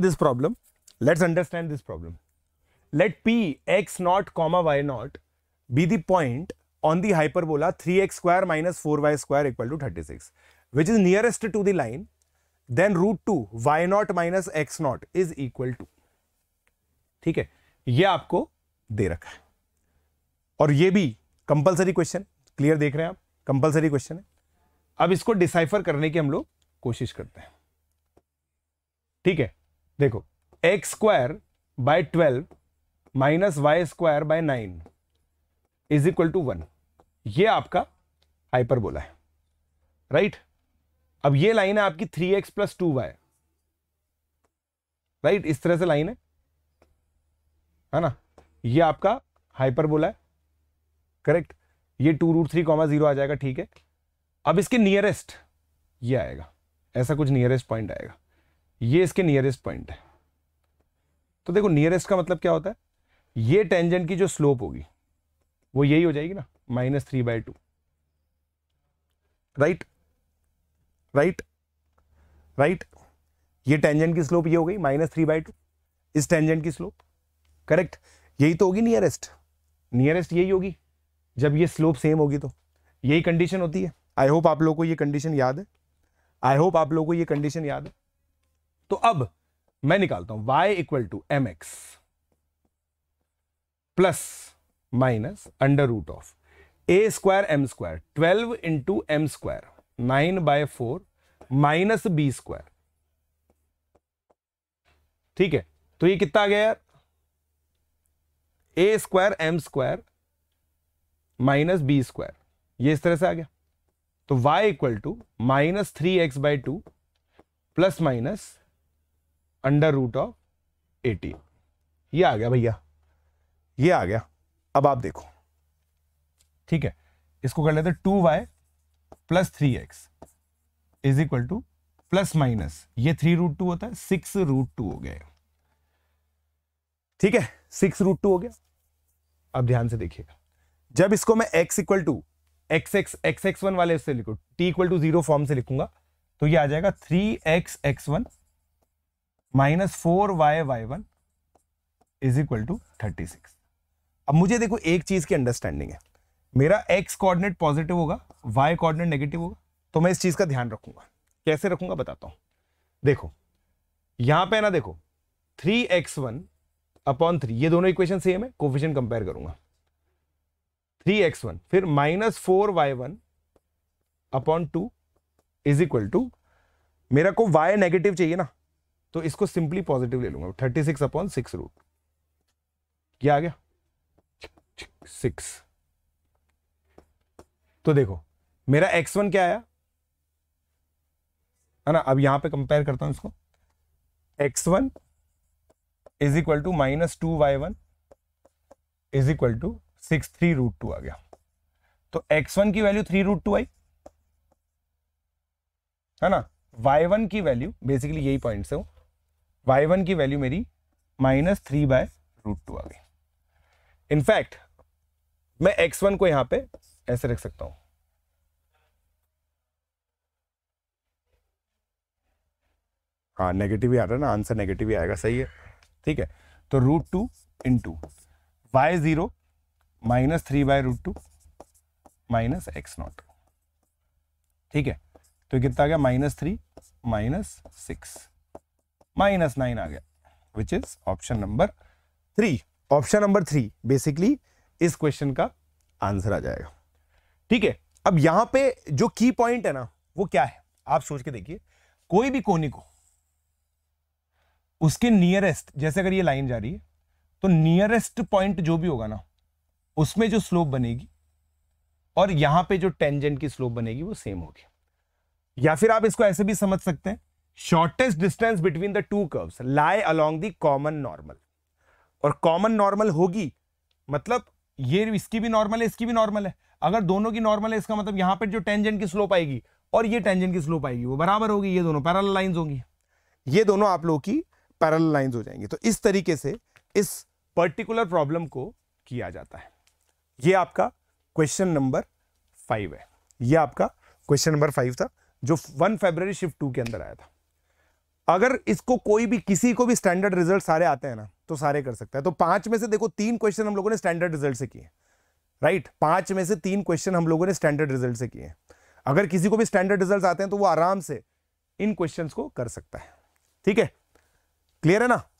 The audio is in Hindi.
this problem let's understand this problem let p x not comma y not be the point on the hyperbola 3x square minus 4y square equal to 36 which is nearest to the line then root 2 y not minus x not is equal to ठीक है ये आपको दे रखा है और ये भी कंपलसरी क्वेश्चन क्लियर देख रहे हैं आप कंपलसरी क्वेश्चन है अब इसको डिसाइफर करने की हम लोग कोशिश करते हैं ठीक है देखो x square by twelve minus y square by nine is equal to one ये आपका हाइपरबोला है राइट right? अब ये लाइन है आपकी three x plus two y right इस तरह से लाइन है है ना ये आपका हाइपरबोला है करेक्ट ये two root three comma zero आ जाएगा ठीक है अब इसके नियरेस्ट ये आएगा ऐसा कुछ नियरेस्ट पॉइंट आएगा ये इसके नियरेस्ट पॉइंट है तो देखो नियरेस्ट का मतलब क्या होता है ये टेंजेंट की जो स्लोप होगी वो यही हो जाएगी ना minus three by two right right right ये टेंजेंट की स्लोप ये हो गई माइनस थ्री बाई टू इस टेंजेंट की स्लोप करेक्ट यही तो होगी नियरेस्ट नियरेस्ट यही होगी जब ये स्लोप सेम होगी तो यही कंडीशन होती है आई होप आप लोगों को ये कंडीशन याद है आई होप आप लोगों को ये कंडीशन याद है तो अब मैं निकालता हूं y equal to m x plus minus under root of a square m square twelve into m square nine by four minus b square ठीक है तो ये कितना आ गया यार a square m square minus b square ये इस तरह से आ गया तो y equal to minus three x by two plus minus under root of eighteen ये आ गया भैया ये आ गया अब आप देखो ठीक है इसको कर लेते two y plus three x is equal to plus minus ये थ्री रूट टू होता है सिक्स रूट टू हो गए ठीक है सिक्स रूट टू हो गया अब ध्यान से देखिएगा जब इसको मैं x equal to x x x x one वाले से लिखू T equal to zero form से लिखूंगा तो ये आ जाएगा three x x one minus four y y one is equal to thirty six अब मुझे देखो एक चीज की अंडरस्टैंडिंग है मेरा एक्स कोऑर्डिनेट पॉजिटिव होगा वाई कोऑर्डिनेट नेगेटिव होगा तो मैं इस चीज का ध्यान रखूंगा कैसे रखूंगा बताता हूं देखो यहां पे ना देखो three x one upon three ये दोनों इक्वेशन सेम है कोफिशियन कंपेयर करूंगा थ्री एक्स वन फिर minus four y one upon two is equal to मेरा को वाई नेगेटिव चाहिए ना तो इसको सिंपली पॉजिटिव ले लूंगा thirty six upon six root क्या आ गया सिक्स तो देखो मेरा एक्स वन क्या आया है ना अब यहां पे कंपेयर करता हूं इसको x one is equal to minus two y one is equal to six three root two आ गया तो एक्स वन की वैल्यू थ्री रूट टू आई है ना वाई वन की वैल्यू बेसिकली यही पॉइंट से हूं वाई वन की वैल्यू मेरी minus three by root two आ गई इनफैक्ट मैं एक्स वन को यहां पे ऐसे रख सकता हूं हाँ नेगेटिव ही आ रहा है ना आंसर नेगेटिव ही आएगा सही है ठीक है तो root two into y zero minus three by root two minus x not ठीक है तो कितना आ गया minus three minus six minus nine आ गया which is option number three option number three basically इस क्वेश्चन का आंसर आ जाएगा ठीक है अब यहां पे जो की पॉइंट है ना वो क्या है आप सोच के देखिए कोई भी कोने को उसके नियरेस्ट जैसे अगर ये लाइन जा रही है तो नियरेस्ट पॉइंट जो भी होगा ना उसमें जो स्लोप बनेगी और यहां पे जो टेंजेंट की स्लोप बनेगी वो सेम होगी या फिर आप इसको ऐसे भी समझ सकते हैं shortest distance between the two curves lie along the common normal और कॉमन नॉर्मल होगी मतलब ये इसकी भी नॉर्मल है इसकी भी नॉर्मल है अगर दोनों की नॉर्मल है इसका मतलब यहां पर जो टेंजेंट की स्लोप आएगी और ये टेंजेंट की स्लोप आएगी वो बराबर होगी ये दोनों पैरल लाइन होंगी ये दोनों आप लोगों की पैरल लाइन हो जाएंगी तो इस तरीके से इस पर्टिकुलर प्रॉब्लम को किया जाता है ये आपका क्वेश्चन नंबर फाइव है ये आपका क्वेश्चन नंबर फाइव था जो वन फेबर शिफ्ट टू के अंदर आया था अगर इसको कोई भी किसी को भी स्टैंडर्ड रिजल्ट सारे आते हैं ना तो सारे कर सकता है तो पांच में से देखो तीन क्वेश्चन हम लोगों ने स्टैंडर्ड रिजल्ट से किए राइट पांच में से तीन क्वेश्चन हम लोगों ने स्टैंडर्ड रिजल्ट से किए अगर किसी को भी स्टैंडर्ड रिजल्ट आते हैं तो वो आराम से इन क्वेश्चन को कर सकता है ठीक है क्लियर है ना